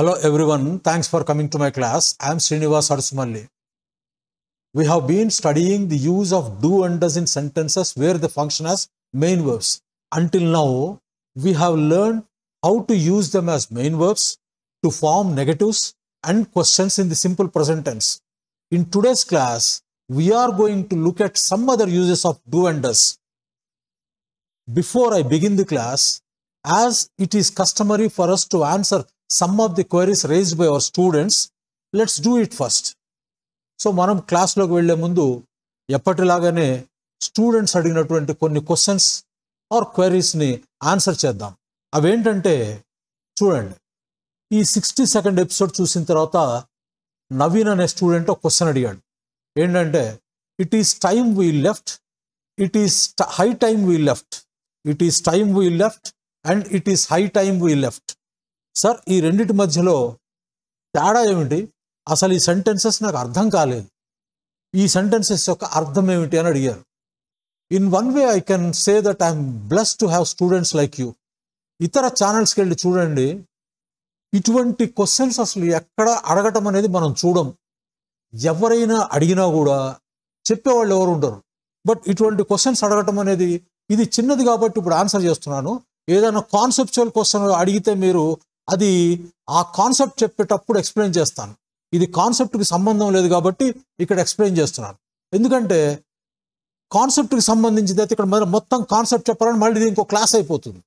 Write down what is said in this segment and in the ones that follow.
Hello everyone, thanks for coming to my class. I am Srinivas Arsumalli. We have been studying the use of do and does in sentences where they function as main verbs. Until now, we have learned how to use them as main verbs to form negatives and questions in the simple present tense. In today's class, we are going to look at some other uses of do and does. Before I begin the class, as it is customary for us to answer some of the queries raised by our students let's do it first so మనం క్లాస్లోకి వెళ్లే ముందు ఎప్పటిలాగానే students అడిగినటువంటి కొన్ని questions are క్వైరీస్ని answer చేద్దాం అవేంటంటే చూడండి ఈ సిక్స్టీ సెకండ్ ఎపిసోడ్ చూసిన తర్వాత నవీన్ అనే స్టూడెంట్ ఒక క్వశ్చన్ అడిగాడు ఏంటంటే it is time we left it is high time we left it is time we left and it is high time we left sir ఈ రెండిటి మధ్యలో తేడా ఏమిటి అసలు ఈ సెంటెన్సెస్ నాకు అర్థం కాలేదు ఈ సెంటెన్సెస్ యొక్క అర్థం ఏమిటి అని అడిగారు in one way I can say that I'm bless to have students like you ఇతర ఛానల్స్కి వెళ్ళి చూడండి ఇటువంటి క్వశ్చన్స్ అసలు ఎక్కడ అడగటం అనేది మనం చూడం ఎవరైనా అడిగినా కూడా చెప్పేవాళ్ళు ఎవరు ఉండరు బట్ ఇటువంటి క్వశ్చన్స్ అడగటం అనేది ఇది చిన్నది కాబట్టి ఇప్పుడు ఆన్సర్ చేస్తున్నాను ఏదైనా కాన్సెప్చువల్ క్వశ్చన్ అడిగితే మీరు అది ఆ కాన్సెప్ట్ చెప్పేటప్పుడు ఎక్స్ప్లెయిన్ చేస్తాను ఇది కాన్సెప్ట్కి సంబంధం లేదు కాబట్టి ఇక్కడ ఎక్స్ప్లెయిన్ చేస్తున్నాను ఎందుకంటే కాన్సెప్ట్కి సంబంధించింది అయితే ఇక్కడ మొత్తం కాన్సెప్ట్ చెప్పాలని మళ్ళీ ఇంకో క్లాస్ అయిపోతుంది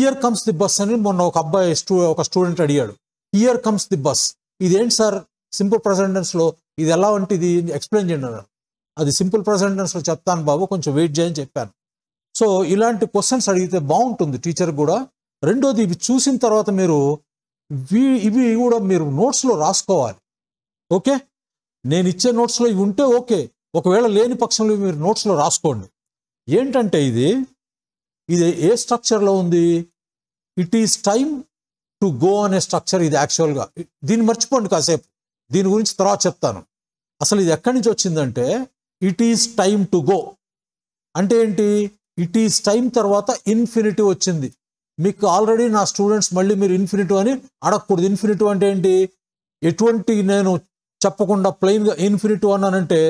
ఇయర్ కమ్స్ ది బస్ అని మొన్న ఒక అబ్బాయి స్టూ ఒక స్టూడెంట్ అడిగాడు ఇయర్ కమ్స్ ది బస్ ఇదేంటి సార్ సింపుల్ ప్రెసెంటెన్స్లో ఇది ఎలా వంటిది ఎక్స్ప్లెయిన్ చేయండి అన్నాడు అది సింపుల్ ప్రెసెంటెన్స్లో చెప్తాను బాబు కొంచెం వెయిట్ చేయని చెప్పాను సో ఇలాంటి క్వశ్చన్స్ అడిగితే బాగుంటుంది టీచర్ కూడా రెండోది ఇవి చూసిన తర్వాత మీరు ఇవి కూడా మీరు నోట్స్లో రాసుకోవాలి ఓకే నేను ఇచ్చే నోట్స్లో ఇవి ఉంటే ఓకే ఒకవేళ లేని పక్షంలో మీరు నోట్స్లో రాసుకోండి ఏంటంటే ఇది ఇది ఏ స్ట్రక్చర్లో ఉంది it is time to go అనే స్ట్రక్చర్ ఇది యాక్చువల్గా దీన్ని మర్చిపోండి కాసేపు దీని గురించి తర్వాత చెప్తాను అసలు ఇది ఎక్కడి నుంచి వచ్చిందంటే it is time to go అంటే ఏంటి ఇట్ ఈస్ టైం తర్వాత ఇన్ఫినిటీ వచ్చింది మీకు ఆల్రెడీ నా స్టూడెంట్స్ మళ్ళీ మీరు ఇన్ఫినిటివ్ అని అడగకూడదు ఇన్ఫినిటివ్ అంటే ఏంటి ఎటువంటి నేను చెప్పకుండా ప్లెయిన్గా ఇన్ఫినిటివ్ అన్నానంటే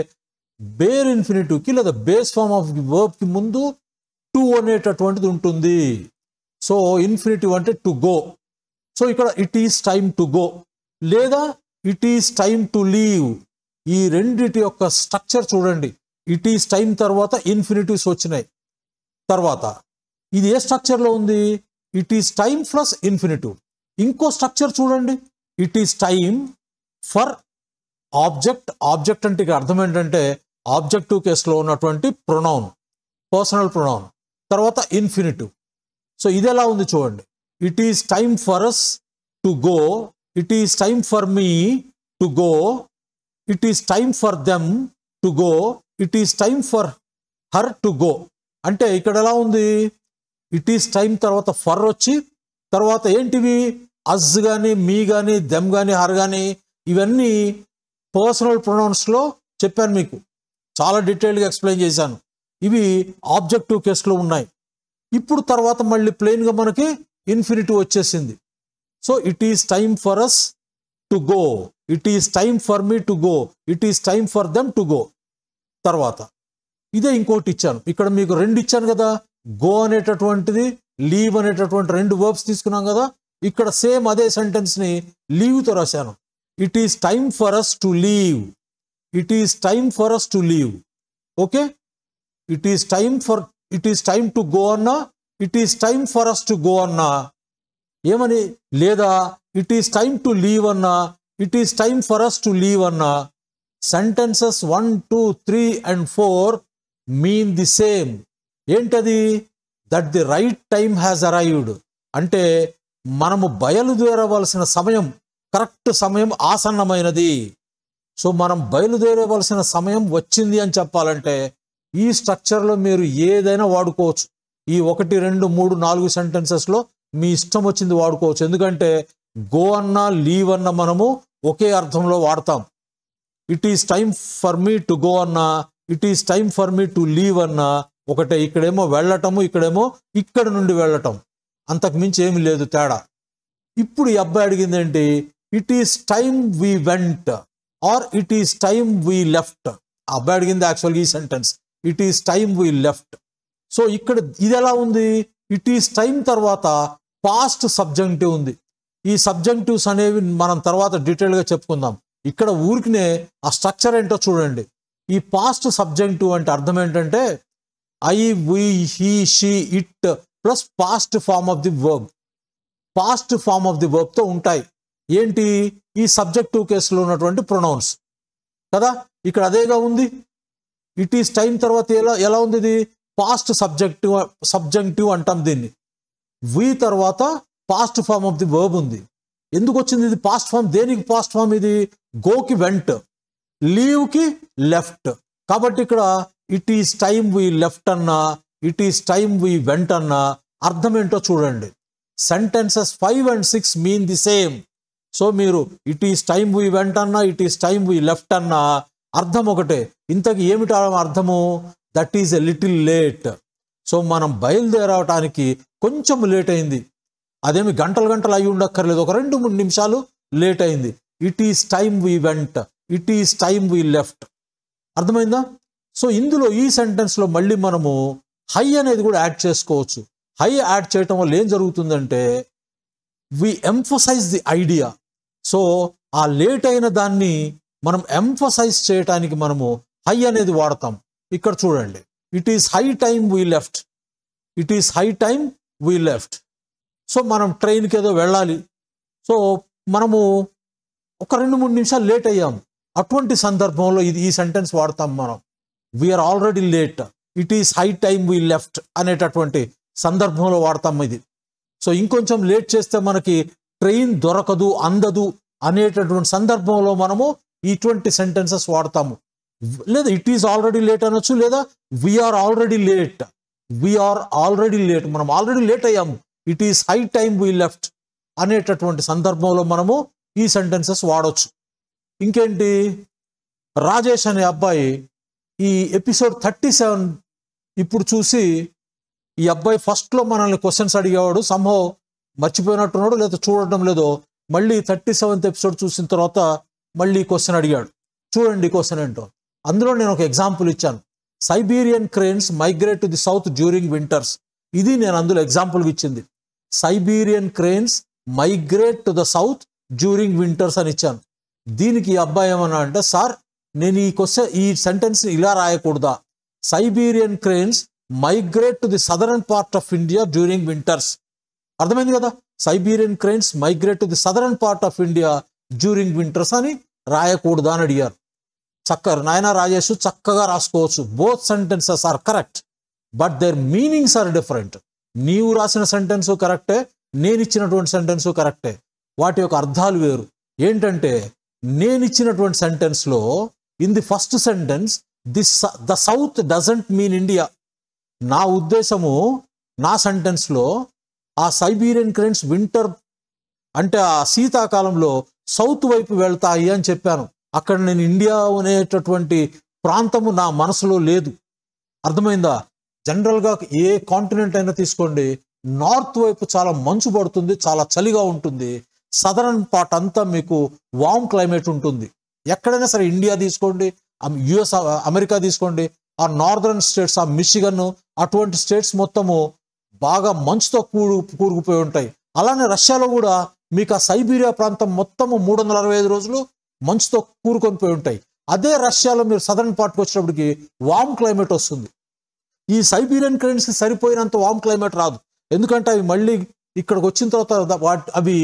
బేర్ ఇన్ఫినిటివ్కి లేదా బేస్ ఫామ్ ఆఫ్ వర్బ్కి ముందు టు అనేటటువంటిది ఉంటుంది సో ఇన్ఫినిటివ్ అంటే టు గో సో ఇక్కడ it is time to go లేదా it is time to leave ఈ రెండిటి యొక్క స్ట్రక్చర్ చూడండి ఇట్ ఈస్ టైం తర్వాత ఇన్ఫినిటివ్స్ వచ్చినాయి తర్వాత ఇది ఏ స్ట్రక్చర్లో ఉంది it is time plus infinitive ఇంకో స్ట్రక్చర్ చూడండి it is time for object object అంటే అర్థం ఏంటంటే ఆబ్జెక్టివ్ కేసులో ఉన్నటువంటి ప్రొనౌన్ పర్సనల్ ప్రొనౌన్ తర్వాత ఇన్ఫినిటివ్ సో ఇది ఎలా ఉంది చూడండి it is time for us to go it is time for me to go it is time for them to go it is time for her to go అంటే ఇక్కడ ఎలా ఉంది it is time తర్వాత for వచ్చి తర్వాత ఏంటివి అజ్ కానీ మీ కానీ దెమ్ కానీ హర్ కానీ ఇవన్నీ పర్సనల్ ప్రొనౌన్స్లో చెప్పాను మీకు చాలా డీటెయిల్గా ఎక్స్ప్లెయిన్ చేశాను ఇవి ఆబ్జెక్టివ్ కేసులో ఉన్నాయి ఇప్పుడు తర్వాత మళ్ళీ ప్లెయిన్గా మనకి ఇన్ఫినిటీ వచ్చేసింది so it is time for us to go it is time for me to go it is time for them to go తర్వాత ఇదే ఇంకోటి ఇచ్చాను ఇక్కడ మీకు రెండు ఇచ్చాను కదా గో అనేటటువంటిది లీవ్ అనేటటువంటి రెండు వర్బ్స్ తీసుకున్నాం కదా ఇక్కడ సేమ్ అదే సెంటెన్స్ని లీవ్తో రాశాను it is time for us to leave it is time for us to leave okay it is time for it is time to go అన్నా it is time for us to go అన్నా ఏమని లేదా it is time to leave అన్నా it is time for us to leave అన్నా sentences one two three and four mean the same ఏంటది that the right time has arrived అంటే మనము బయలుదేరవలసిన సమయం correct సమయం ఆసన్నమైనది సో మనం బయలుదేరవలసిన సమయం వచ్చింది అని చెప్పాలంటే ఈ స్ట్రక్చర్లో మీరు ఏదైనా వాడుకోవచ్చు ఈ ఒకటి రెండు మూడు నాలుగు సెంటెన్సెస్లో మీ ఇష్టం వచ్చింది వాడుకోవచ్చు ఎందుకంటే గో అన్న లీవ్ అన్న మనము ఒకే అర్థంలో వాడతాం it is time for me to go అన్న it is time for me to leave అన్నా ఒకటే ఇక్కడేమో వెళ్ళటము ఇక్కడేమో ఇక్కడ నుండి వెళ్ళటం అంతకు మించి ఏమి లేదు తేడా ఇప్పుడు ఈ అబ్బాయి అడిగింది ఏంటి it is time we went or it is time we left ఆ అబ్బాయి అడిగింది యాక్చువల్గా ఈ sentence it is time we left so ఇక్కడ ఇది ఎలా ఉంది ఇట్ ఈస్ టైం తర్వాత పాస్ట్ సబ్జెక్టివ్ ఉంది ఈ సబ్జెక్టివ్స్ అనేవి మనం తర్వాత డీటెయిల్గా చెప్పుకుందాం ఇక్కడ ఊరికినే ఆ స్ట్రక్చర్ ఏంటో చూడండి ఈ పాస్ట్ సబ్జెక్టివ్ అంటే అర్థం ఏంటంటే I we he she it plus past form of the verb past form of the వర్బ్తో ఉంటాయి ఏంటి ఈ సబ్జెక్టు కేసులో ఉన్నటువంటి ప్రొనౌన్స్ కదా ఇక్కడ అదేగా ఉంది ఇట్ ఈస్ టైం తర్వాత ఎలా ఎలా ఉంది ఇది పాస్ట్ సబ్జెక్టివ్ సబ్జెక్టివ్ అంటాం దీన్ని వి తర్వాత past form of the verb ఉంది ఎందుకు వచ్చింది ఇది పాస్ట్ ఫామ్ దేనికి పాస్ట్ ఫామ్ ఇది గోకి వెంట్ లీవ్కి లెఫ్ట్ కాబట్టి ఇక్కడ it is time we left అన్నా it is time we went అన్నా అర్థం ఏంటో చూడండి sentences five and six mean the same so మీరు it is time we went అన్నా it is time we left అన్నా అర్థం ఒకటే ఇంతకు ఏమిటా అర్థము that is a little late so మనం బయలుదేరవటానికి కొంచెం లేట్ అయింది అదేమి గంటలు గంటలు అయి ఉండక్కర్లేదు ఒక రెండు మూడు నిమిషాలు లేట్ అయింది it is time we went it is time we left అర్థమైందా సో ఇందులో ఈ సెంటెన్స్లో మళ్ళీ మనము హై అనేది కూడా యాడ్ చేసుకోవచ్చు హై యాడ్ చేయటం వల్ల ఏం జరుగుతుందంటే we emphasize the idea so ఆ లేట్ అయిన దాన్ని మనం ఎంఫోసైజ్ చేయటానికి మనము హై అనేది వాడతాం ఇక్కడ చూడండి it is high time we left it is high time we left so మనం ట్రైన్కి ఏదో వెళ్ళాలి సో మనము ఒక రెండు మూడు నిమిషాలు లేట్ అయ్యాము అటువంటి సందర్భంలో ఇది ఈ సెంటెన్స్ వాడతాం మనం we're already late it is high time we left అనేటటువంటి సందర్భంలో వాడతాం ఇది సో ఇంకొంచెం లేట్ చేస్తే మనకి ట్రైన్ దొరకదు అందదు అనేటటువంటి సందర్భంలో మనము ఇటువంటి సెంటెన్సెస్ వాడతాము లేదా ఇట్ ఈస్ ఆల్రెడీ లేట్ అనొచ్చు లేదా we're already late we're already late మనం ఆల్రెడీ లేట్ అయ్యాము it is high time we left అనేటటువంటి సందర్భంలో మనము ఈ సెంటెన్సెస్ వాడవచ్చు ఇంకేంటి రాజేష్ అనే అబ్బాయి ఈ ఎపిసోడ్ థర్టీ సెవెన్ ఇప్పుడు చూసి ఈ అబ్బాయి ఫస్ట్లో మనల్ని క్వశ్చన్స్ అడిగేవాడు సంహో మర్చిపోయినట్టున్నాడు లేదా చూడటం లేదో మళ్ళీ థర్టీ సెవెంత్ ఎపిసోడ్ చూసిన తర్వాత మళ్ళీ క్వశ్చన్ అడిగాడు చూడండి క్వశ్చన్ ఏంటో అందులో నేను ఒక ఎగ్జాంపుల్ ఇచ్చాను Siberian cranes migrate to the south during winters ఇది నేను అందులో ఎగ్జాంపుల్గా ఇచ్చింది Siberian cranes migrate to the south during winters అని ఇచ్చాను దీనికి అబ్బాయి ఏమన్నా అంటే సార్ నేను ఈ క్వశ్చన్ ఈ సెంటెన్స్ ఇలా రాయకూడదా Siberian cranes migrate to the southern part of India during winters అర్థమైంది కదా Siberian cranes migrate to the southern part of India during winters అని రాయకూడదా అని అడిగారు చక్కగా నాయన రాజేష్ చక్కగా రాసుకోవచ్చు both sentences are correct but their meanings are different నీవు రాసిన సెంటెన్స్ కరెక్టే నేను ఇచ్చినటువంటి సెంటెన్స్ కరెక్టే వాటి యొక్క అర్థాలు వేరు ఏంటంటే నేను ఇచ్చినటువంటి సెంటెన్స్లో in the first sentence this the south doesn't mean India నా ఉద్దేశము నా సెంటెన్స్లో ఆ సైబీరియన్ క్రెయిన్స్ వింటర్ అంటే ఆ శీతాకాలంలో సౌత్ వైపు వెళ్తాయి అని చెప్పాను అక్కడ నేను ఇండియా అనేటటువంటి ప్రాంతము నా మనసులో లేదు అర్థమైందా జనరల్గా ఏ కాంటినెంట్ అయినా తీసుకోండి నార్త్ వైపు చాలా మంచు పడుతుంది చాలా చలిగా ఉంటుంది సదరన్ పార్ట్ అంతా మీకు వామ్ క్లైమేట్ ఉంటుంది ఎక్కడైనా సరే ఇండియా తీసుకోండి యుఎస్ అమెరికా తీసుకోండి ఆ నార్దర్న్ స్టేట్స్ ఆ మిషిగన్ అటువంటి స్టేట్స్ మొత్తము బాగా మంచుతో కూడు కూరుకుపోయి ఉంటాయి అలానే రష్యాలో కూడా మీకు ఆ సైబీరియా ప్రాంతం మొత్తము మూడు వందల అరవై ఐదు రోజులు మంచుతో కూరుకొని పోయి ఉంటాయి అదే రష్యాలో మీరు సదర్న్ పార్ట్కి వచ్చినప్పటికీ వామ్ క్లైమేట్ వస్తుంది ఈ సైబీరియన్ క్రెయిన్స్కి సరిపోయినంత వామ్ క్లైమేట్ రాదు ఎందుకంటే అవి మళ్ళీ ఇక్కడికి వచ్చిన తర్వాత వాటి అవి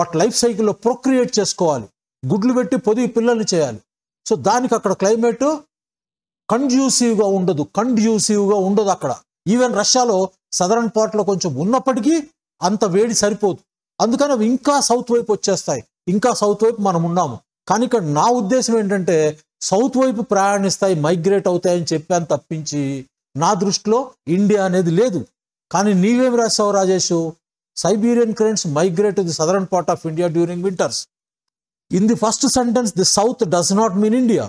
వాటి లైఫ్ సైకిల్లో ప్రొక్రియేట్ చేసుకోవాలి గుడ్లు పెట్టి పొదిగి పిల్లల్ని చేయాలి సో దానికి అక్కడ క్లైమేట్ కండ్యూసివ్గా ఉండదు కండ్యూసివ్గా ఉండదు అక్కడ ఈవెన్ రష్యాలో సదరన్ పార్ట్లో కొంచెం ఉన్నప్పటికీ అంత వేడి సరిపోదు అందుకని అవి ఇంకా సౌత్ వైపు వచ్చేస్తాయి ఇంకా సౌత్ వైపు మనం ఉన్నాము కానీ ఇక్కడ నా ఉద్దేశం ఏంటంటే సౌత్ వైపు ప్రయాణిస్తాయి మైగ్రేట్ అవుతాయని చెప్పాను తప్పించి నా దృష్టిలో ఇండియా అనేది లేదు కానీ నీవేం రాశావు Rajesh Siberian cranes migrate the southern part of India during winters in the first sentence the south does not mean India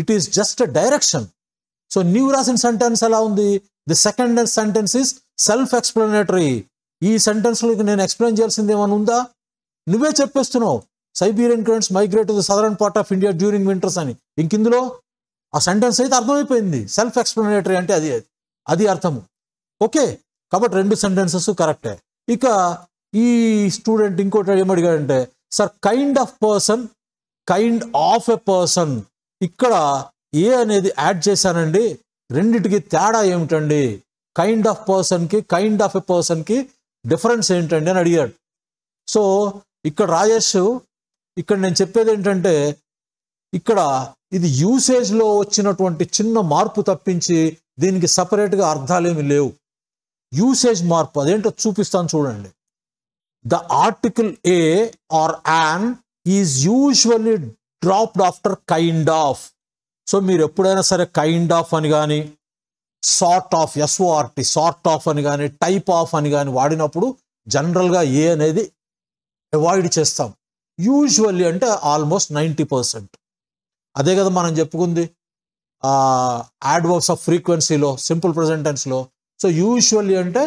it is just a direction so నీవు రాసిన సెంటెన్స్ ఎలా ఉంది the second sentence is self explanatory ఈ సెంటెన్స్లోకి నేను explain చేయాల్సింది ఏమైనా ఉందా నువ్వే చెప్పేస్తున్నావు Siberian cranes migrate the southern part of India during winters అని ఇంకిందులో ఆ సెంటెన్స్ అయితే అర్థమైపోయింది సెల్ఫ్ ఎక్స్ప్లెనేటరీ అంటే అది అది అర్థము ఓకే కాబట్టి రెండు సెంటెన్సెస్ కరెక్టే ఇక ఈ స్టూడెంట్ ఇంకోటి ఏమడిగాడంటే sir kind of person kind of a person ఇక్కడ ఏ అనేది యాడ్ చేశానండి రెండిటికి తేడా ఏమిటండి కైండ్ ఆఫ్ పర్సన్కి కైండ్ ఆఫ్ ఎ పర్సన్కి డిఫరెన్స్ ఏంటండి అని అడిగాడు సో ఇక్కడ రాజేష్ ఇక్కడ నేను చెప్పేది ఏంటంటే ఇక్కడ ఇది యూసేజ్లో వచ్చినటువంటి చిన్న మార్పు తప్పించి దీనికి సపరేట్గా అర్థాలేమి లేవు యూసేజ్ మార్పు అదేంటో చూపిస్తాను చూడండి the article a or an is usually dropped after kind of so మీరు ఎప్పుడైనా సరే కైండ్ ఆఫ్ అని కానీ sort of S O R T sort of అని కానీ టైప్ ఆఫ్ అని కానీ వాడినప్పుడు జనరల్గా ఏ అనేది అవాయిడ్ చేస్తాం యూజువల్లీ అంటే ఆల్మోస్ట్ నైంటీ పర్సెంట్ అదే కదా మనం చెప్పుకుంది యాడ్వర్బ్స్ ఆఫ్ ఫ్రీక్వెన్సీలో సింపుల్ ప్రజెంటెన్స్లో సో యూజువల్లీ అంటే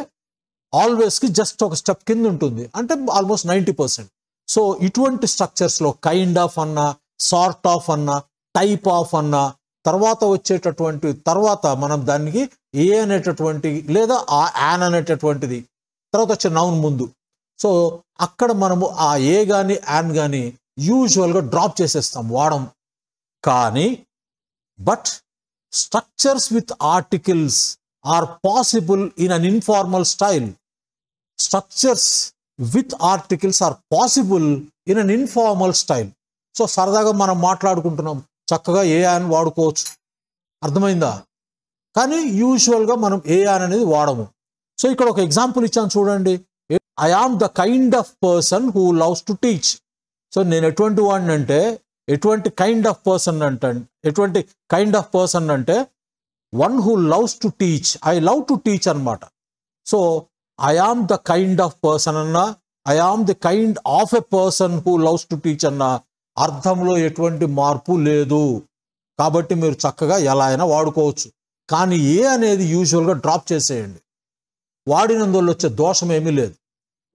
ఆల్వేస్కి జస్ట్ ఒక స్టెప్ కింద ఉంటుంది అంటే ఆల్మోస్ట్ నైంటీ పర్సెంట్ సో ఇటువంటి స్ట్రక్చర్స్లో కైండ్ ఆఫ్ అన్న సార్ట్ ఆఫ్ అన్న టైప్ ఆఫ్ అన్న తర్వాత వచ్చేటటువంటి తర్వాత మనం దానికి ఏ అనేటటువంటి లేదా ఆ యాన్ అనేటటువంటిది తర్వాత వచ్చే నౌన్ ముందు సో అక్కడ మనము ఆ ఏ కానీ యాన్ కానీ యూజువల్గా డ్రాప్ చేసేస్తాం వాడం కానీ but structures with articles are possible in an informal style structures with articles are possible in an informal style so సరదాగా మనం మాట్లాడుకుంటున్నాం చక్కగా ఏ అని వాడుకోవచ్చు అర్థమైందా కానీ యూజువల్గా మనం ఏ అనేది వాడము సో ఇక్కడ ఒక ఎగ్జాంపుల్ ఇచ్చాను చూడండి I am the kind of person who loves to teach so నేను ఎటువంటి వాడిని అంటే ఎటువంటి కైండ్ ఆఫ్ పర్సన్ అంటే ఎటువంటి కైండ్ ఆఫ్ పర్సన్ అంటే one who loves to teach I love to teach అనమాట so I am the kind of person అన్న I am the kind of a person who loves to teach అన్న అర్థంలో ఎటువంటి మార్పు లేదు కాబట్టి మీరు చక్కగా ఎలా అయినా వాడుకోవచ్చు కానీ ఏ అనేది యూజువల్గా డ్రాప్ చేసేయండి వాడినందువల్ల వచ్చే దోషం ఏమీ లేదు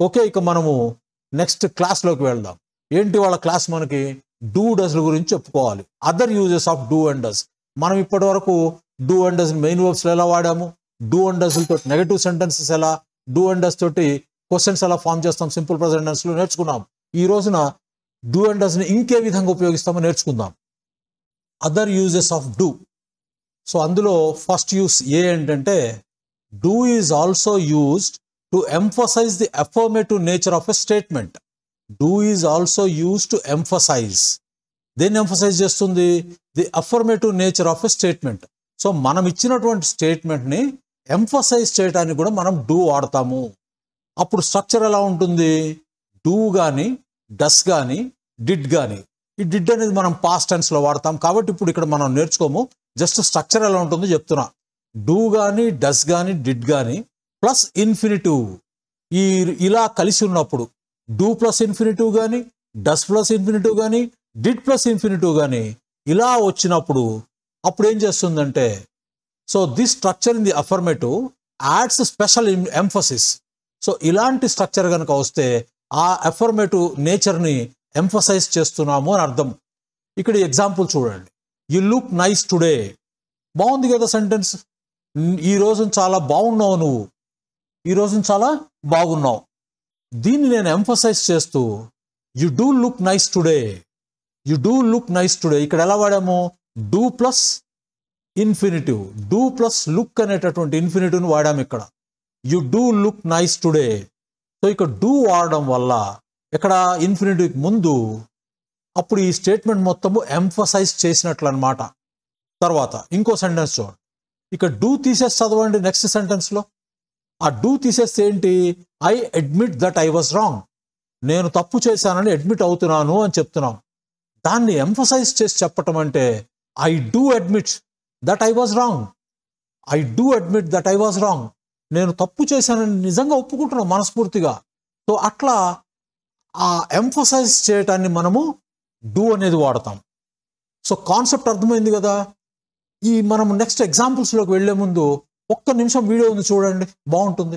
ఓకే ఇక మనము నెక్స్ట్ క్లాస్లోకి వెళ్దాం ఏంటి వాళ్ళ క్లాస్ మనకి డూ డస్ల గురించి చెప్పుకోవాలి other uses of do and does మనం ఇప్పటి వరకు డూ అండ్ డస్ మెయిన్ వర్బ్స్లో ఎలా వాడాము డూ అండ్ తోటి నెగటివ్ సెంటెన్సెస్ ఎలా డూ అండ్ డస్ తోటి క్వశ్చన్స్ ఎలా ఫామ్ చేస్తాం సింపుల్ ప్రజెంట్ నేర్చుకున్నాం ఈ రోజున డూ అండ్ ఇంకే విధంగా ఉపయోగిస్తామో నేర్చుకుందాం other uses of do so అందులో ఫస్ట్ యూస్ ఏ ఏంటంటే do is also used to emphasise the affirmative nature of a statement do is also use to emphasise దేన్ని ఎంఫసైజ్ చేస్తుంది the affirmative nature of a statement so మనం ఇచ్చినటువంటి స్టేట్మెంట్ని emphasize చేయడానికి కూడా మనం డూ వాడతాము అప్పుడు స్ట్రక్చర్ ఎలా ఉంటుంది డూ కానీ డస్ కానీ డిడ్ కానీ ఈ డిడ్ అనేది మనం పాస్ట్ టెన్స్లో వాడతాం కాబట్టి ఇప్పుడు ఇక్కడ మనం నేర్చుకోము జస్ట్ స్ట్రక్చర్ ఎలా ఉంటుందో చెప్తున్నా డూ కానీ డస్ కానీ డిడ్ కానీ ప్లస్ ఇన్ఫినిటివ్ ఈ ఇలా కలిసి ఉన్నప్పుడు డూ ప్లస్ ఇన్ఫినిటివ్ కానీ డస్ ప్లస్ ఇన్ఫినిటివ్ కానీ డిడ్ ప్లస్ ఇన్ఫినిటివ్ కానీ ఇలా వచ్చినప్పుడు అప్పుడు ఏం చేస్తుందంటే so this structure in the affirmative adds special emphasis so ఇలాంటి స్ట్రక్చర్ కనుక వస్తే ఆ అఫర్మేటివ్ నేచర్ని ఎంఫసైజ్ చేస్తున్నాము అని అర్థం ఇక్కడ ఎగ్జాంపుల్ చూడండి యు లుక్ నైస్ టుడే బాగుంది కదా సెంటెన్స్ ఈ రోజు చాలా బాగున్నావు నువ్వు ఈ రోజు చాలా బాగున్నావు దీన్ని నేను ఎంఫసైజ్ చేస్తూ you do look nice today you do look nice today ఇక్కడ ఎలా వాడాము do plus infinitive do plus look అనేటటువంటి ఇన్ఫినిటివ్ని వాడాము ఇక్కడ you do look nice today so ఇక్కడ డూ వాడడం వల్ల ఇక్కడ ఇన్ఫినిటివ్కి ముందు అప్పుడు ఈ స్టేట్మెంట్ మొత్తము ఎంఫసైజ్ చేసినట్లు అనమాట తర్వాత ఇంకో సెంటెన్స్ చూడండి ఇక్కడ డూ తీసేసి చదవండి నెక్స్ట్ సెంటెన్స్లో ఆ డూ తీసేస్తే ఏంటి I admit that I was wrong నేను తప్పు చేశానని అడ్మిట్ అవుతున్నాను అని చెప్తున్నాం దాన్ని ఎంఫసైజ్ చేసి చెప్పటం అంటే I do admit that I was wrong I do admit that I was wrong నేను తప్పు చేశానని నిజంగా ఒప్పుకుంటున్నాను మనస్ఫూర్తిగా సో అట్లా ఆ ఎంఫోసైజ్ చేయటాన్ని మనము డూ అనేది వాడతాం సో కాన్సెప్ట్ అర్థమైంది కదా ఈ మనం నెక్స్ట్ ఎగ్జాంపుల్స్లోకి వెళ్లే ముందు ఒక్క నిమిషం వీడియో ఉంది చూడండి బాగుంటుంది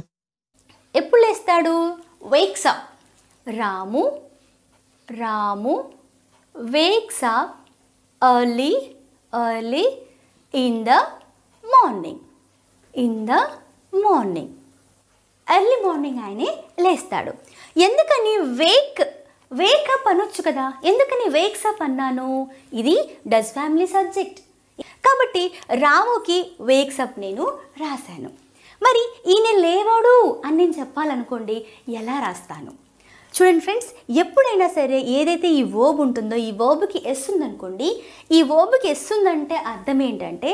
ఎప్పుడు లేస్తాడు wakes up Ramu Ramu wakes up early early in the morning in the morning early morning ఆయనే లేస్తాడు ఎందుకని వేక్ వేకప్ అనొచ్చు కదా ఎందుకని వేక్సప్ అన్నాను ఇది డస్ ఫ్యామిలీ సబ్జెక్ట్ కాబట్టి రాముకి వేక్సప్ నేను రాశాను మరి ఈయన లేవాడు అని నేను చెప్పాలనుకోండి ఎలా రాస్తాను చూడండి ఫ్రెండ్స్ ఎప్పుడైనా సరే ఏదైతే ఈ ఓబ్ ఉంటుందో ఈ ఓబుకి ఎస్ ఉందనుకోండి ఈ ఓబుకి ఎస్ ఉందంటే అర్థం ఏంటంటే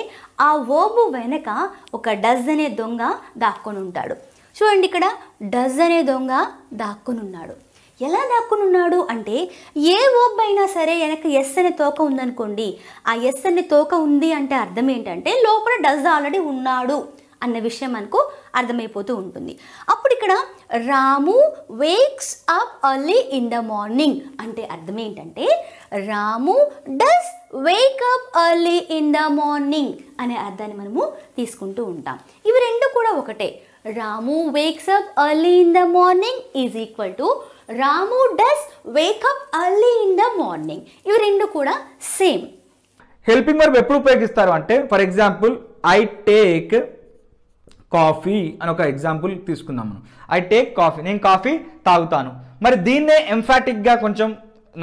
ఆ ఓబు వెనక ఒక డజ్ అనే దొంగ దాక్కొని ఉంటాడు చూడండి ఇక్కడ డజ్ అనే దొంగ దాక్కొని ఉన్నాడు ఎలా దాక్కుని ఉన్నాడు అంటే ఏ ఓబ్ అయినా సరే వెనక ఎస్ అనే తోక ఉందనుకోండి ఆ ఎస్ అనే తోక ఉంది అంటే అర్థం ఏంటంటే లోపల డజ్ ఆల్రెడీ ఉన్నాడు అన్న విషయం మనకు అర్థమైపోతూ ఉంటుంది అప్పుడు ఇక్కడ Ramu wakes up early in the morning అంటే అర్థం ఏంటంటే Ramu does wake up early in the morning అనే అర్థాన్ని మనము తీసుకుంటూ ఉంటాం ఇవి రెండు కూడా ఒకటే Ramu wakes up early in the morning is equal to Ramu does wake up early in the morning ఇవి రెండు కూడా సేమ్ హెల్పింగ్ వర్బ్ ఎప్పుడు ఉపయోగిస్తారు అంటే for example I take coffee అని ఒక ఎగ్జాంపుల్ తీసుకుందాం మనం ఐ టేక్ కాఫీ నేను కాఫీ తాగుతాను మరి దీన్నే ఎంఫాటిక్గా కొంచెం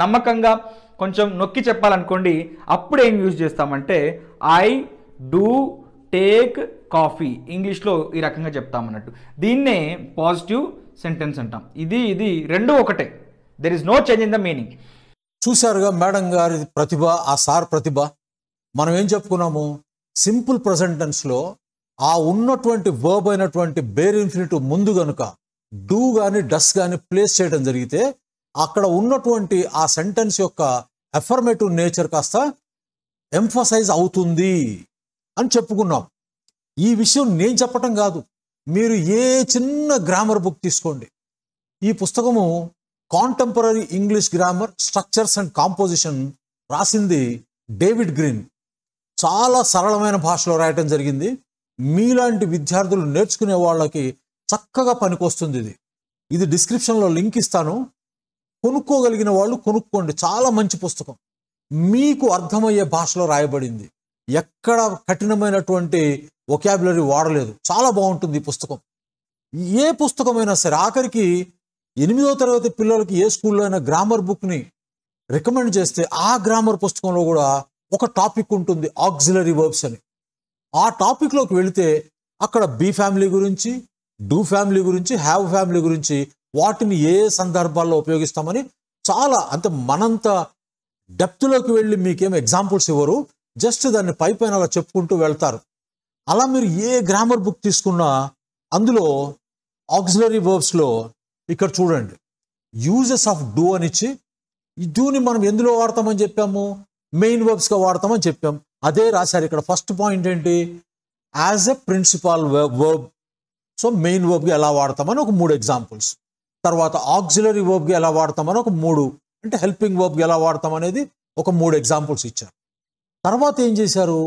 నమ్మకంగా కొంచెం నొక్కి చెప్పాలనుకోండి అప్పుడు ఏం యూజ్ చేస్తామంటే ఐ డూ టేక్ కాఫీ ఇంగ్లీష్లో ఈ రకంగా చెప్తామన్నట్టు దీన్నే పాజిటివ్ సెంటెన్స్ అంటాం ఇది ఇది రెండు ఒకటే there is no change in the meaning చూశారుగా మేడం గారి ప్రతిభ ఆ సార్ ప్రతిభ మనం ఏం చెప్పుకున్నాము సింపుల్ ప్రజెంటెన్స్లో ఆ ఉన్నటువంటి వర్బ్ అయినటువంటి బేర్ ఇన్ఫినిటివ్ ముందు గనుక డూ కానీ డస్ కానీ ప్లేస్ చేయడం జరిగితే అక్కడ ఉన్నటువంటి ఆ సెంటెన్స్ యొక్క ఎఫర్మేటివ్ నేచర్ కాస్త ఎంఫసైజ్ అవుతుంది అని చెప్పుకున్నాం ఈ విషయం నేను చెప్పటం కాదు మీరు ఏ చిన్న గ్రామర్ బుక్ తీసుకోండి ఈ పుస్తకము contemporary English grammar structures and composition రాసింది డేవిడ్ గ్రీన్ చాలా సరళమైన భాషలో రాయటం జరిగింది మీలాంటి విద్యార్థులు నేర్చుకునే వాళ్ళకి చక్కగా పనికొస్తుంది ఇది ఇది డిస్క్రిప్షన్లో లింక్ ఇస్తాను కొనుక్కోగలిగిన వాళ్ళు కొనుక్కోండి చాలా మంచి పుస్తకం మీకు అర్థమయ్యే భాషలో రాయబడింది ఎక్కడ కఠినమైనటువంటి ఒకాబులరీ వాడలేదు చాలా బాగుంటుంది ఈ పుస్తకం ఏ పుస్తకమైనా సరే ఆఖరికి ఎనిమిదో తరగతి పిల్లలకి ఏ స్కూల్లో అయినా గ్రామర్ బుక్ని రికమెండ్ చేస్తే ఆ గ్రామర్ పుస్తకంలో కూడా ఒక టాపిక్ ఉంటుంది ఆక్సిలరీ వర్బ్స్ అని ఆ టాపిక్లోకి వెళితే అక్కడ బీ ఫ్యామిలీ గురించి డూ ఫ్యామిలీ గురించి హ్యావ్ ఫ్యామిలీ గురించి వాటిని ఏ సందర్భాల్లో ఉపయోగిస్తామని చాలా అంటే మనంత డెప్త్లోకి వెళ్ళి మీకేం ఎగ్జాంపుల్స్ ఇవ్వరు జస్ట్ దాన్ని పై పైన అలా చెప్పుకుంటూ వెళ్తారు అలా మీరు ఏ గ్రామర్ బుక్ తీసుకున్నా అందులో ఆక్సిలరీ వర్బ్స్లో ఇక్కడ చూడండి యూజెస్ ఆఫ్ డూ అనిచ్చి ఈ డూని మనం ఎందులో వాడతామని చెప్పాము మెయిన్ వర్బ్స్గా వాడతామని చెప్పాం అదే రాశారు ఇక్కడ ఫస్ట్ పాయింట్ ఏంటి as a principal verb so main వర్బ్కి ఎలా వాడతామని ఒక మూడు ఎగ్జాంపుల్స్ తర్వాత ఆక్సిలరీ వర్బ్కి ఎలా వాడతామని ఒక మూడు అంటే హెల్పింగ్ వర్బ్కి ఎలా వాడతాం అనేది ఒక మూడు ఎగ్జాంపుల్స్ ఇచ్చారు తర్వాత ఏం చేశారు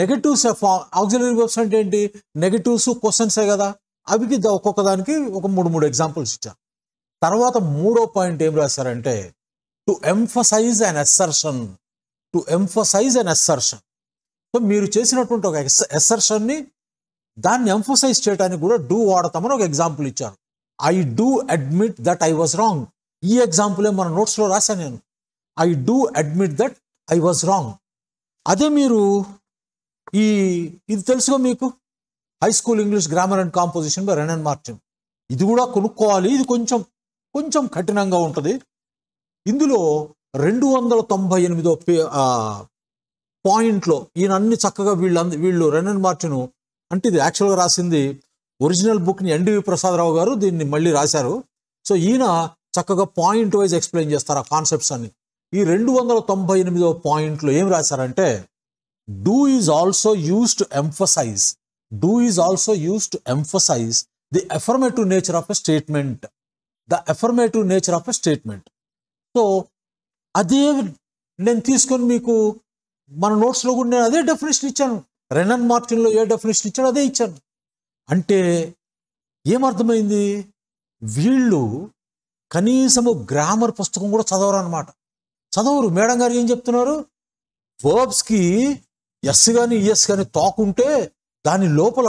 నెగటివ్స్ ఆక్సిలరీ వర్బ్స్ అంటే ఏంటి నెగటివ్స్ క్వశ్చన్సే కదా అవికి ఒక్కొక్క దానికి ఒక మూడు మూడు ఎగ్జాంపుల్స్ ఇచ్చారు తర్వాత మూడో పాయింట్ ఏం రాశారంటే to emphasise an assertion to emphasise an assertion so మీరు చేసినటువంటి ఒక ఎస్ ఎసర్షన్ని దాన్ని ఎంఫసైజ్ చేయడానికి కూడా డూ వాడతామని ఒక ఎగ్జాంపుల్ ఇచ్చాను I do admit that I was wrong ఈ ఎగ్జాంపులే మన నోట్స్లో రాశాను నేను I do admit that I was wrong అదే మీరు ఈ ఇది తెలుసుగా మీకు high school English grammar and composition by Wren and Martin ఇది కూడా కొనుక్కోవాలి ఇది కొంచెం కొంచెం కఠినంగా ఉంటుంది ఇందులో రెండు వందల తొంభై ఎనిమిదో పాయింట్లో ఈయన అన్ని చక్కగా వీళ్ళు వీళ్ళు రెనన్ మార్టిను అంటే ఇది యాక్చువల్గా రాసింది ఒరిజినల్ బుక్ని ఎన్డీవి ప్రసాదరావు గారు దీన్ని మళ్ళీ రాశారు సో ఈయన చక్కగా పాయింట్ వైజ్ ఎక్స్ప్లెయిన్ చేస్తారు ఆ కాన్సెప్ట్స్ అన్ని ఈ రెండు వందల తొంభై ఎనిమిదవ పాయింట్లో ఏం రాశారంటే do is also use to emphasise do is also use to emphasise the affirmative nature of a statement the affirmative nature of a statement so అదే నేను తీసుకొని మీకు మన నోట్స్లో కూడా నేను అదే డెఫినేషన్ ఇచ్చాను రెనన్ మార్టిన్లో ఏ డెఫినేషన్ ఇచ్చాను అదే ఇచ్చాను అంటే ఏమర్థమైంది వీళ్ళు కనీసము గ్రామర్ పుస్తకం కూడా చదవరు అనమాట చదవరు మేడం గారు ఏం చెప్తున్నారు వర్బ్స్కి ఎస్ కానీ ఎస్ కానీ తాకుంటే దాని లోపల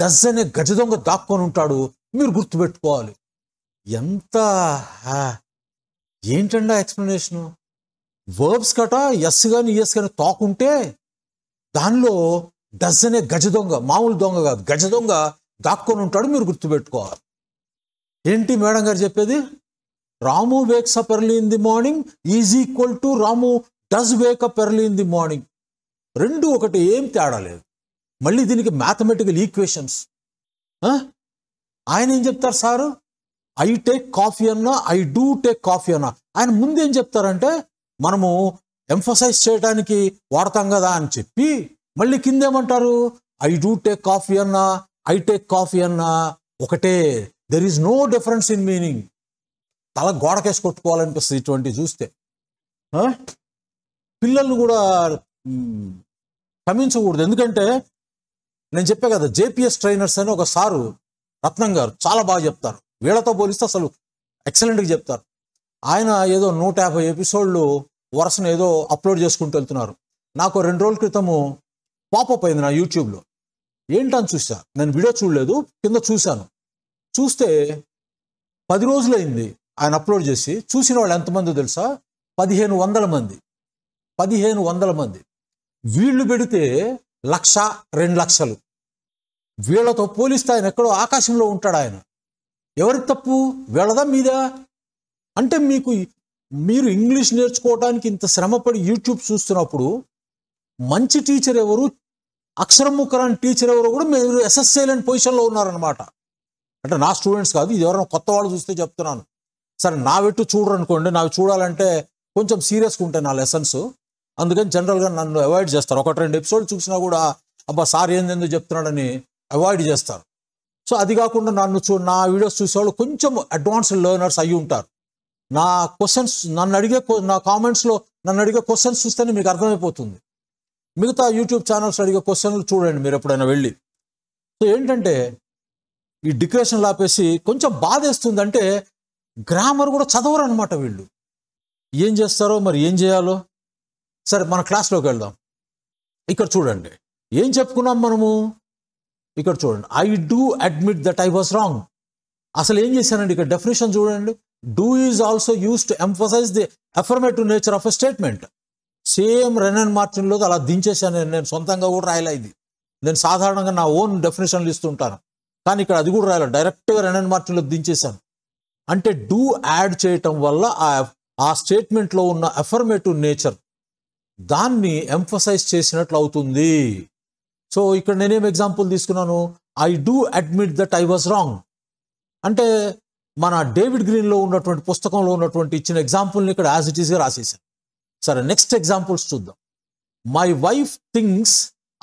డజ్ అనే గజ దొంగ దాక్కొని ఉంటాడు మీరు గుర్తుపెట్టుకోవాలి ఎంత ఏంటండి ఎక్స్ప్లెనేషను వర్బ్స్ కట ఎస్ కానీ ఎస్ కానీ తాకుంటే దానిలో డజనే గజ దొంగ మామూలు దొంగ కాదు గజ దొంగ దాక్కొని ఉంటాడు మీరు గుర్తుపెట్టుకోవాలి ఏంటి మేడం గారు చెప్పేది Ramu wakes up early in the morning is equal to Ramu does wake up early in the morning రెండు ఒకటి ఏం తేడా లేదు మళ్ళీ దీనికి మ్యాథమెటికల్ ఈక్వేషన్స్ ఆయన ఏం చెప్తారు సారు ఐ టేక్ కాఫీ అన్నా ఐ డూ టేక్ కాఫీ అన్నా ఆయన ముందు ఏం చెప్తారంటే మనము ఎంఫసైజ్ చేయడానికి వాడతాం కదా అని చెప్పి మళ్ళీ కిందేమంటారు ఐ డూ టేక్ కాఫీ అన్నా ఐ టేక్ కాఫీ అన్నా ఒకటే there is no difference in meaning తల గోడకేసి కొట్టుకోవాలనిపిస్తుంది ఇటువంటి చూస్తే పిల్లల్ని కూడా క్షమించకూడదు ఎందుకంటే నేను చెప్పే కదా జేపీఎస్ ట్రైనర్స్ అని ఒక సారు రత్నం గారు చాలా బాగా చెప్తారు వీళ్ళతో పోలిస్తే అసలు ఎక్సలెంట్గా చెప్తారు ఆయన ఏదో నూట యాభై ఎపిసోడ్లు వరుసను ఏదో అప్లోడ్ చేసుకుంటూ వెళ్తున్నారు నాకు రెండు రోజుల క్రితము పాపప్ అయింది నా యూట్యూబ్లో ఏంటని చూసా నేను వీడియో చూడలేదు కింద చూశాను చూస్తే పది రోజులైంది ఆయన అప్లోడ్ చేసి చూసిన వాళ్ళు ఎంతమంది తెలుసా పదిహేను వందల మంది పదిహేను వందల మంది వీళ్ళు పెడితే లక్ష రెండు లక్షలు వీళ్ళతో పోలిస్తే ఆయన ఎక్కడో ఆకాశంలో ఉంటాడు ఆయన ఎవరి తప్పు వీళ్ళదా మీద అంటే మీకు మీరు ఇంగ్లీష్ నేర్చుకోవడానికి ఇంత శ్రమపడి యూట్యూబ్ చూస్తున్నప్పుడు మంచి టీచర్ ఎవరు అక్షరం ముఖరాని టీచర్ ఎవరు కూడా మీరు ఎస్ఎస్ చేయలేని పొజిషన్లో ఉన్నారనమాట అంటే నా స్టూడెంట్స్ కాదు ఇది ఎవరైనా కొత్త వాళ్ళు చూస్తే చెప్తున్నాను సరే నా వెట్టు చూడరనుకోండి నాకు చూడాలంటే కొంచెం సీరియస్గా ఉంటాయి నా లెసన్స్ అందుకని జనరల్గా నన్ను అవాయిడ్ చేస్తారు ఒకటి రెండు ఎపిసోడ్ చూసినా కూడా అబ్బా సార్ ఏందో చెప్తున్నాడని అవాయిడ్ చేస్తారు సో అది కాకుండా నన్ను చూ నా వీడియోస్ చూసేవాళ్ళు కొంచెం అడ్వాన్స్డ్ లెర్నర్స్ అయ్యి ఉంటారు నా క్వశ్చన్స్ నన్ను అడిగే నా కామెంట్స్లో నన్ను అడిగే క్వశ్చన్స్ చూస్తేనే మీకు అర్థమైపోతుంది మిగతా యూట్యూబ్ ఛానల్స్ అడిగే క్వశ్చన్లు చూడండి మీరు ఎప్పుడైనా వెళ్ళి సో ఏంటంటే ఈ డిక్రేషన్ లాపేసి కొంచెం బాధేస్తుంది అంటే గ్రామర్ కూడా చదవరు అనమాట వీళ్ళు ఏం చేస్తారో మరి ఏం చేయాలో సరే మన క్లాస్లోకి వెళ్దాం ఇక్కడ చూడండి ఏం చెప్పుకున్నాం మనము ఇక్కడ చూడండి I do admit that I was wrong అసలు ఏం చేశానండి ఇక్కడ డెఫినేషన్ చూడండి do is also use to emphasise the affirmative nature of a statement same Wren and మార్టిన్లో అలా దించేసాను నేను సొంతంగా కూడా రాయలే ఇది నేను సాధారణంగా నా ఓన్ డెఫినేషన్లు ఇస్తుంటాను కానీ ఇక్కడ అది కూడా రాయలేదు డైరెక్ట్గా రెనన్ మార్టిన్లో దించేశాను అంటే డూ యాడ్ చేయటం వల్ల ఆ ఆ స్టేట్మెంట్లో ఉన్న అఫర్మేటివ్ నేచర్ దాన్ని ఎంఫసైజ్ చేసినట్లు అవుతుంది సో ఇక్కడ నేనేం ఎగ్జాంపుల్ తీసుకున్నాను I do admit that I was wrong అంటే మన డేవిడ్ గ్రీన్లో ఉన్నటువంటి పుస్తకంలో ఉన్నటువంటి ఇచ్చిన ఎగ్జాంపుల్ని ఇక్కడ యాజ్ ఇట్ ఈస్గా రాసేసాను సరే నెక్స్ట్ ఎగ్జాంపుల్స్ చూద్దాం my wife thinks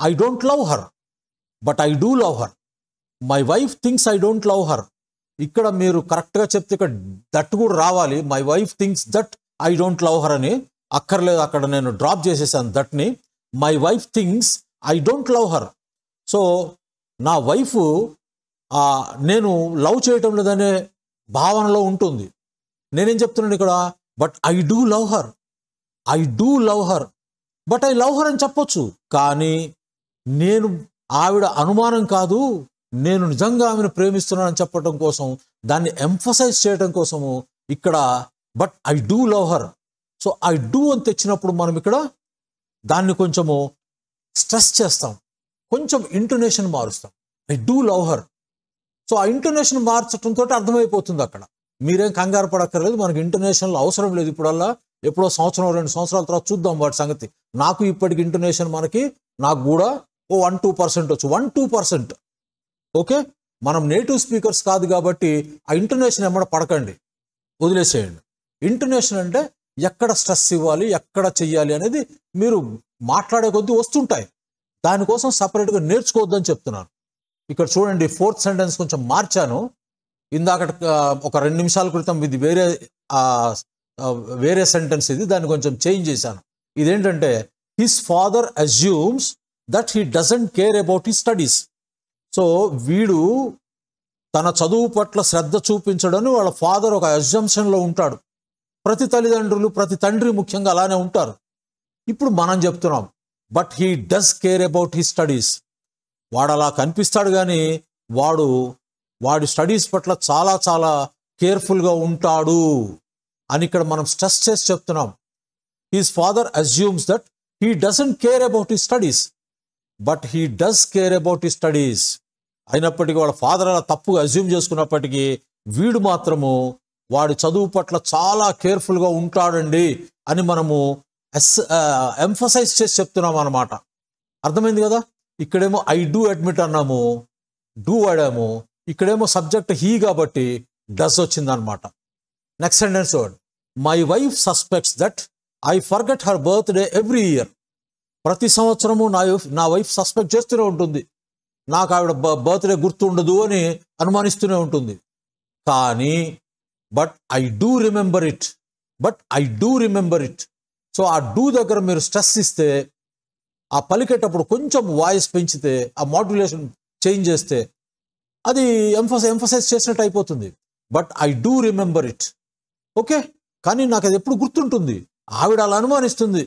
I don't love her but I do love her my wife thinks I don't love her ఇక్కడ మీరు కరెక్ట్గా చెప్తే ఇక్కడ దట్ కూడా రావాలి my wife thinks that I don't love her అని అక్కర్లేదు అక్కడ నేను డ్రాప్ చేసేసాను దట్ని my wife thinks I don't love her so నా వైఫ్ నేను లవ్ చేయటం లేదనే భావనలో ఉంటుంది నేనేం చెప్తున్నాను ఇక్కడ but I do love her I do love her but I love her అని చెప్పొచ్చు కానీ నేను ఆవిడ అనుమానం కాదు నేను నిజంగా ఆమెను ప్రేమిస్తున్నానని చెప్పడం కోసం దాన్ని ఎంఫసైజ్ చేయడం కోసము ఇక్కడ but I do love her so I do అని తెచ్చినప్పుడు మనం ఇక్కడ దాన్ని కొంచెము స్ట్రెస్ చేస్తాం కొంచెం ఇంటోనేషన్ మారుస్తాం I do love her so ఆ ఇంటర్నేషన్ మార్చడంతో అర్థమైపోతుంది అక్కడ మీరేం కంగారు పడక్కర్లేదు మనకి ఇంటర్నేషనల్ అవసరం లేదు ఇప్పుడల్లా ఎప్పుడో సంవత్సరం రెండు సంవత్సరాల తర్వాత చూద్దాం వాటి సంగతి నాకు ఇప్పటికి ఇంటర్నేషన్ మనకి నాకు కూడా ఓ వన్ టూ పర్సెంట్ వచ్చు వన్ టూ పర్సెంట్ ఓకే మనం నేటివ్ స్పీకర్స్ కాదు కాబట్టి ఆ ఇంటర్నేషన్ ఎమ్మడ పడకండి వదిలేసేయండి ఇంటర్నేషన్ అంటే ఎక్కడ స్ట్రెస్ ఇవ్వాలి ఎక్కడ చెయ్యాలి అనేది మీరు మాట్లాడే కొద్దీ వస్తుంటాయి దానికోసం సపరేట్గా నేర్చుకోవద్దని చెప్తున్నాను ఇక్కడ చూడండి ఫోర్త్ సెంటెన్స్ కొంచెం మార్చాను ఇందాక ఒక రెండు నిమిషాల క్రితం ఇది వేరే వేరే సెంటెన్స్ ఇది దాన్ని కొంచెం చేంజ్ చేశాను ఇదేంటంటే his father assumes that he doesn't care about he studies so వీడు తన చదువు పట్ల శ్రద్ధ చూపించడని వాళ్ళ ఫాదర్ ఒక అజంప్షన్లో ఉంటాడు ప్రతి తల్లిదండ్రులు ప్రతి తండ్రి ముఖ్యంగా అలానే ఉంటారు ఇప్పుడు మనం చెప్తున్నాం but he does care about he studies వాడు అలా కనిపిస్తాడు కానీ వాడు వాడి స్టడీస్ పట్ల చాలా చాలా కేర్ఫుల్గా ఉంటాడు అని ఇక్కడ మనం స్ట్రెస్ చేసి చెప్తున్నాం his father assumes that he doesn't care about he studies but he does care about he studies అయినప్పటికీ వాళ్ళ ఫాదర్ అలా తప్పుగా అజ్యూమ్ చేసుకున్నప్పటికీ వీడు మాత్రము వాడి చదువు పట్ల చాలా కేర్ఫుల్గా ఉంటాడండి అని మనము ఎస్ ఎంఫసైజ్ చేసి చెప్తున్నాం అన్నమాట అర్థమైంది కదా ఇక్కడేమో ఐ డూ అడ్మిట్ అన్నాము డూ వాడాము ఇక్కడేమో సబ్జెక్ట్ హీ కాబట్టి డస్ వచ్చిందనమాట next sentence word my wife suspects that I forgot her birthday every year ప్రతి సంవత్సరము నా నా వైఫ్ సస్పెక్ట్ చేస్తూనే ఉంటుంది నాకు ఆవిడ బర్త్డే గుర్తుండదు అని అనుమానిస్తూనే ఉంటుంది కానీ but I do remember it but I do remember it so ఆ డూ దగ్గర మీరు స్ట్రెస్ ఇస్తే ఆ పలికేటప్పుడు కొంచెం వాయిస్ పెంచితే ఆ మాడ్యులేషన్ చేంజ్ చేస్తే అది ఎంఫస ఎంఫసైజ్ చేసినట్టు అయిపోతుంది but I do remember it okay కానీ నాకు అది ఎప్పుడు గుర్తుంటుంది ఆవిడ అలా అనుమానిస్తుంది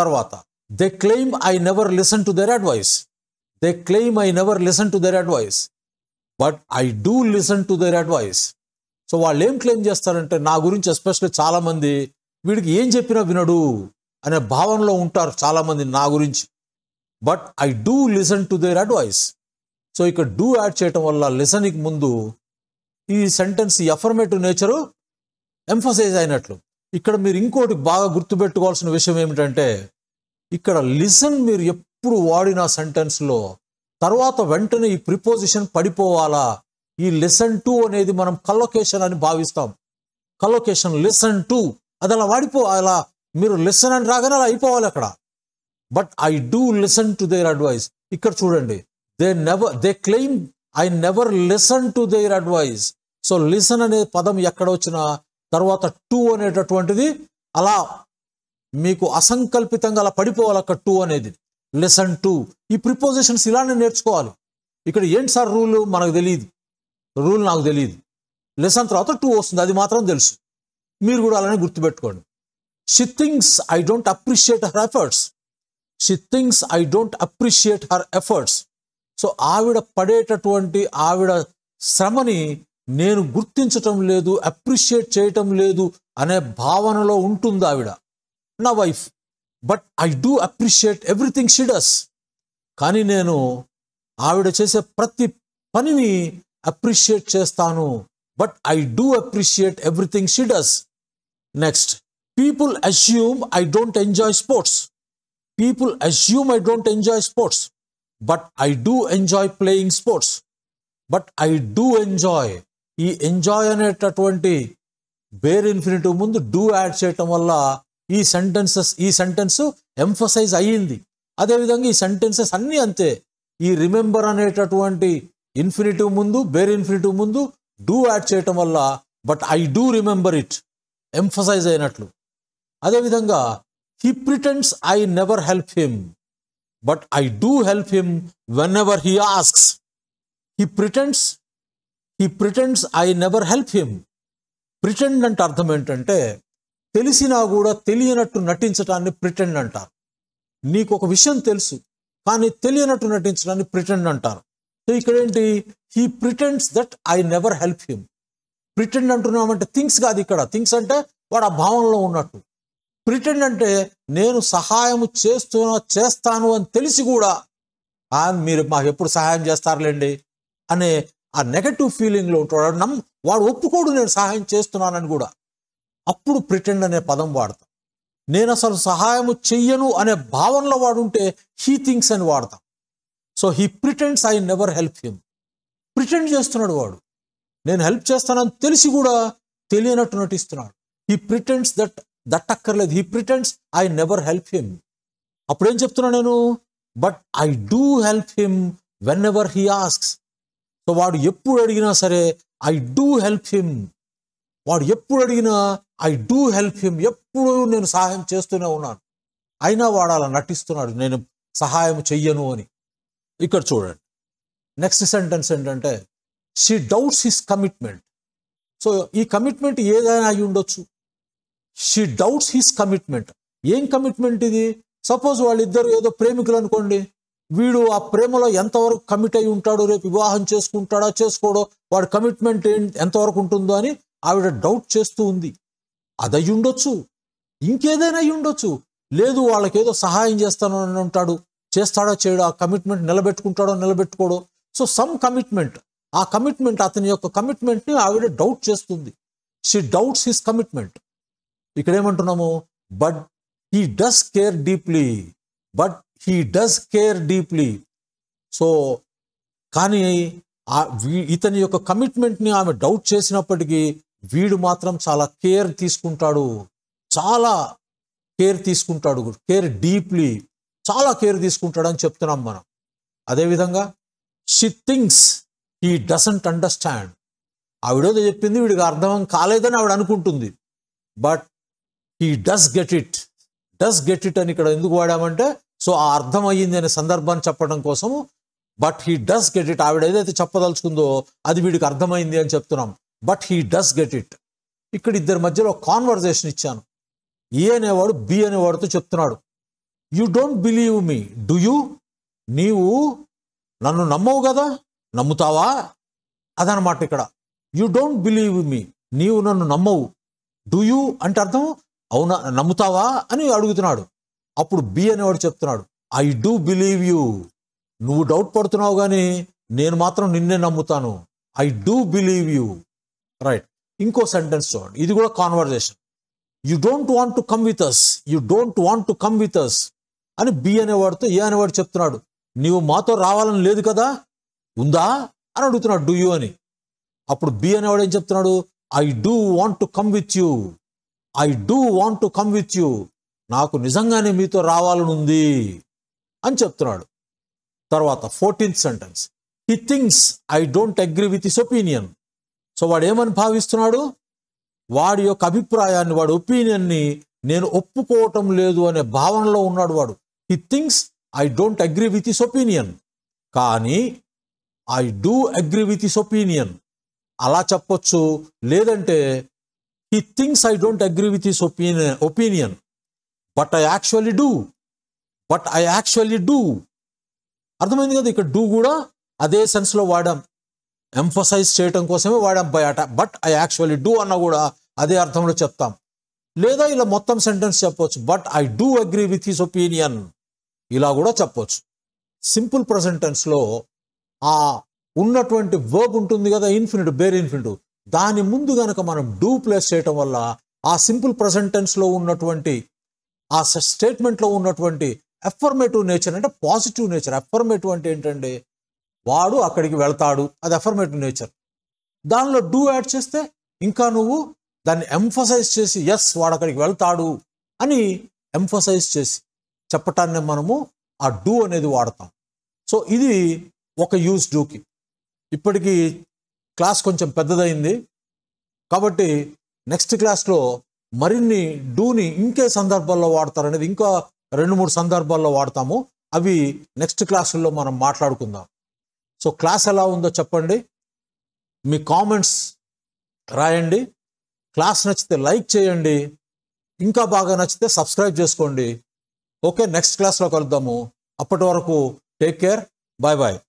తర్వాత they claim I never listen to their advice they claim I never listen to their advice but I do listen to their advice so వాళ్ళు ఏం క్లెయిమ్ చేస్తారంటే నా గురించి ఎస్పెషల్లీ చాలామంది వీడికి ఏం చెప్పినా వినడు అనే భావనలో ఉంటారు చాలామంది నా గురించి but I do listen to their advice so ఇక్కడ డూ యాడ్ చేయటం వల్ల లిసనింగ్ ముందు ఈ సెంటెన్స్ ఎఫర్మేటివ్ నేచరు ఎంఫసైజ్ అయినట్లు ఇక్కడ మీరు ఇంకోటి బాగా గుర్తుపెట్టుకోవాల్సిన విషయం ఏమిటంటే ఇక్కడ లిసన్ మీరు ఎప్పుడు వాడిన సెంటెన్స్లో తర్వాత వెంటనే ఈ ప్రిపోజిషన్ పడిపోవాలా ఈ లెసన్ టూ అనేది మనం కల్లోకేషన్ అని భావిస్తాం కల్లోకేషన్ లిసన్ టూ అది అలా వాడిపో అలా మీరు లిసన్ అని రాగానే అలా అయిపోవాలి అక్కడ but I do listen to their advice ఇక్కడ చూడండి they never they claim I never listen to their advice so listen అనే పదం ఎక్కడ వచ్చిన తర్వాత టూ అనేటటువంటిది అలా మీకు అసంకల్పితంగా అలా పడిపోవాలి అక్కడ టూ అనేది లెసన్ టూ ఈ ప్రిపోజిషన్స్ ఇలానే నేర్చుకోవాలి ఇక్కడ ఏంటి సార్ రూల్ మనకు తెలియదు రూల్ నాకు తెలియదు లెసన్ తర్వాత టూ వస్తుంది అది మాత్రం తెలుసు మీరు కూడా అలానే గుర్తుపెట్టుకోండి she thinks I don't appreciate her efforts she thinks I don't appreciate her efforts so ఆవిడ పడేటటువంటి ఆవిడ శ్రమని నేను గుర్తించటం లేదు అప్రిషియేట్ చేయటం లేదు అనే భావనలో ఉంటుంది ఆవిడ నా wife but I do appreciate everything she does కానీ నేను ఆవిడ చేసే ప్రతి పనిని అప్రిషియేట్ చేస్తాను but I do appreciate everything she does next people assume I don't enjoy sports people assume I don't enjoy sports but I do enjoy playing sports but I do enjoy ఈ enjoy అనేటటువంటి bare infinitive ముందు do add చేయటం వల్ల ఈ sentences ఈ sentence emphasize అయ్యింది అదేవిధంగా ఈ సెంటెన్సెస్ అన్నీ అంతే ఈ రిమెంబర్ అనేటటువంటి ఇన్ఫినిటివ్ ముందు బేర్ ఇన్ఫినిటివ్ ముందు డూ యాడ్ చేయటం వల్ల but I do remember it emphasise అయినట్లు అదేవిధంగా he pretends I never help him but I do help him whenever he asks he pretends he pretends I never help him pretend అంటే అర్థం ఏంటంటే తెలిసినా కూడా తెలియనట్టు నటించడాన్ని ప్రిటెండ్ అంటారు నీకు ఒక విషయం తెలుసు కానీ తెలియనట్టు నటించడాన్ని ప్రిటెండ్ అంటారు సో ఇక్కడ ఏంటి he pretends that I never help him pretend అంటున్నామంటే థింగ్స్ కాదు ఇక్కడ థింగ్స్ అంటే వాడు ఆ భావనలో ఉన్నట్టు ప్రిటెండ్ అంటే నేను సహాయం చేస్తున్నా చేస్తాను అని తెలిసి కూడా మీరు మాకు ఎప్పుడు సహాయం చేస్తారులేండి అనే ఆ నెగటివ్ ఫీలింగ్లో ఉంటాడు నమ్ వాడు ఒప్పుకోడు నేను సహాయం చేస్తున్నానని కూడా అప్పుడు ప్రిటెండ్ అనే పదం వాడతాం నేను అసలు సహాయం చెయ్యను అనే భావనలో వాడు ఉంటే హీ థింగ్స్ అని వాడతాం so he pretends I never help him pretend చేస్తున్నాడు వాడు నేను హెల్ప్ చేస్తానని తెలిసి కూడా తెలియనట్టు నటిస్తున్నాడు హీ ప్రిటెండ్స్ దట్ దట్టక్కర్లేదు he pretends I never help him అప్పుడేం చెప్తున్నా నేను but I do help him whenever he asks so వాడు ఎప్పుడు అడిగినా సరే ఐ డూ హెల్ప్ హిమ్ వాడు ఎప్పుడు అడిగినా ఐ డూ హెల్ప్ హిమ్ ఎప్పుడు నేను సహాయం చేస్తూనే ఉన్నాను అయినా వాడు అలా నటిస్తున్నాడు నేను సహాయం చెయ్యను అని ఇక్కడ చూడండి నెక్స్ట్ సెంటెన్స్ ఏంటంటే she doubts his commitment so ఈ కమిట్మెంట్ ఏదైనా అయి ఉండొచ్చు షీ డౌట్స్ హిస్ కమిట్మెంట్ ఏం కమిట్మెంట్ ఇది సపోజ్ వాళ్ళిద్దరు ఏదో ప్రేమికులు అనుకోండి వీడు ఆ ప్రేమలో ఎంతవరకు కమిట్ అయి ఉంటాడో రేపు వివాహం చేసుకుంటాడా చేసుకోడో వాడి కమిట్మెంట్ ఎంతవరకు ఉంటుందో అని ఆవిడ డౌట్ చేస్తూ ఉంది అదయ్యి ఉండొచ్చు ఇంకేదైనా అయి ఉండొచ్చు లేదు వాళ్ళకేదో సహాయం చేస్తాను అని ఉంటాడు చేస్తాడో చేయడో ఆ కమిట్మెంట్ నిలబెట్టుకుంటాడో నిలబెట్టుకోడో సో సమ్ కమిట్మెంట్ ఆ కమిట్మెంట్ అతని యొక్క కమిట్మెంట్ని ఆవిడ డౌట్ చేస్తుంది షీ డౌట్స్ హిస్ కమిట్మెంట్ ఇక్కడ ఏమంటున్నాము but he does care deeply but he does care deeply so కానీ ఇతని యొక్క కమిట్మెంట్ని ఆమె డౌట్ చేసినప్పటికీ వీడు మాత్రం చాలా కేర్ తీసుకుంటాడు చాలా కేర్ తీసుకుంటాడు కేర్ డీప్లీ చాలా కేర్ తీసుకుంటాడు అని చెప్తున్నాం మనం అదేవిధంగా she thinks he doesn't understand ఆవిడేదో చెప్పింది వీడికి అర్థం కాలేదని ఆవిడ అనుకుంటుంది but he does get it does get it అని ఇక్కడ ఎందుకు వాడామంటే సో ఆ అర్థమయ్యింది అనే సందర్భాన్ని చెప్పడం కోసము but he does get it ఆవిడ ఏదైతే చెప్పదలుచుకుందో అది వీడికి అర్థమైంది అని చెప్తున్నాం but he does get it ఇక్కడ ఇద్దరి మధ్యలో కాన్వర్జేషన్ ఇచ్చాను ఏ అనేవాడు బి అనేవాడితో చెప్తున్నాడు you don't believe me do you నీవు నన్ను నమ్మవు కదా నమ్ముతావా అదనమాట ఇక్కడ యు డోంట్ బిలీవ్ మీ నీవు నన్ను నమ్మవు డు యూ అంటే అర్థం అవునా నమ్ముతావా అని అడుగుతున్నాడు అప్పుడు బి అనేవాడు చెప్తున్నాడు ఐ డూ బిలీవ్ యూ నువ్వు డౌట్ పడుతున్నావు కానీ నేను మాత్రం నిన్నే నమ్ముతాను I do believe you right ఇంకో సెంటెన్స్ చూడండి ఇది కూడా conversation you don't want to come with us you don't want to come with us అని బి అనేవాడితో ఏ అనేవాడు చెప్తున్నాడు నీవు మాతో రావాలని లేదు కదా ఉందా అని అడుగుతున్నాడు డూ యూ అని అప్పుడు బి అనేవాడు ఏం చెప్తున్నాడు I do want to come with you I do want to come with you నాకు నిజంగానే మీతో రావాలనుంది అని చెప్తున్నాడు తర్వాత fourteenth sentence he thinks I don't agree with his opinion so వాడు ఏమని భావిస్తున్నాడు వాడి యొక్క అభిప్రాయాన్ని వాడి ఒపీనియన్ని నేను ఒప్పుకోవటం లేదు అనే భావనలో ఉన్నాడు వాడు he thinks I don't agree with his opinion కానీ I do agree with his opinion అలా చెప్పొచ్చు లేదంటే he thinks I don't agree with his opinion opinion but I actually do but I actually do అర్థమైంది కదా ఇక్కడ do కూడా అదే సెన్స్లో వాడాం emphasise చేయడం కోసమే వాడాం బై అట బట్ ఐ యాక్చువల్లీ డూ అన్న కూడా అదే అర్థంలో చెప్తాం లేదా ఇలా మొత్తం సెంటెన్స్ చెప్పవచ్చు but I do agree with his opinion ఇలా కూడా చెప్పవచ్చు సింపుల్ ప్రజెంటెన్స్లో ఆ ఉన్నటువంటి వర్బ్ ఉంటుంది కదా ఇన్ఫినిట్ బేర్ ఇన్ఫినిట్ దాని ముందు గనక మనం డూ ప్లేస్ చేయటం వల్ల ఆ సింపుల్ ప్రజెంటెన్స్లో ఉన్నటువంటి ఆ స్టేట్మెంట్లో ఉన్నటువంటి ఎఫర్మేటివ్ నేచర్ అంటే పాజిటివ్ నేచర్ ఎఫర్మేటివ్ అంటే ఏంటండి వాడు అక్కడికి వెళ్తాడు అది ఎఫర్మేటివ్ నేచర్ దానిలో డూ యాడ్ చేస్తే ఇంకా నువ్వు దాన్ని ఎంఫోసైజ్ చేసి ఎస్ వాడు అక్కడికి వెళ్తాడు అని ఎంఫోసైజ్ చేసి చెప్పటాన్ని మనము ఆ డూ అనేది వాడతాం సో ఇది ఒక యూజ్ డూకి ఇప్పటికీ క్లాస్ కొంచెం పెద్దదైంది కాబట్టి నెక్స్ట్ క్లాస్లో మరిన్ని డూని ఇంకే సందర్భాల్లో వాడతారనేది ఇంకా రెండు మూడు సందర్భాల్లో వాడతాము అవి నెక్స్ట్ క్లాసుల్లో మనం మాట్లాడుకుందాం సో క్లాస్ ఎలా ఉందో చెప్పండి మీ కామెంట్స్ రాయండి క్లాస్ నచ్చితే లైక్ చేయండి ఇంకా బాగా నచ్చితే సబ్స్క్రైబ్ చేసుకోండి ఓకే నెక్స్ట్ క్లాస్లో కలుద్దాము అప్పటి వరకు టేక్ కేర్ బాయ్ బాయ్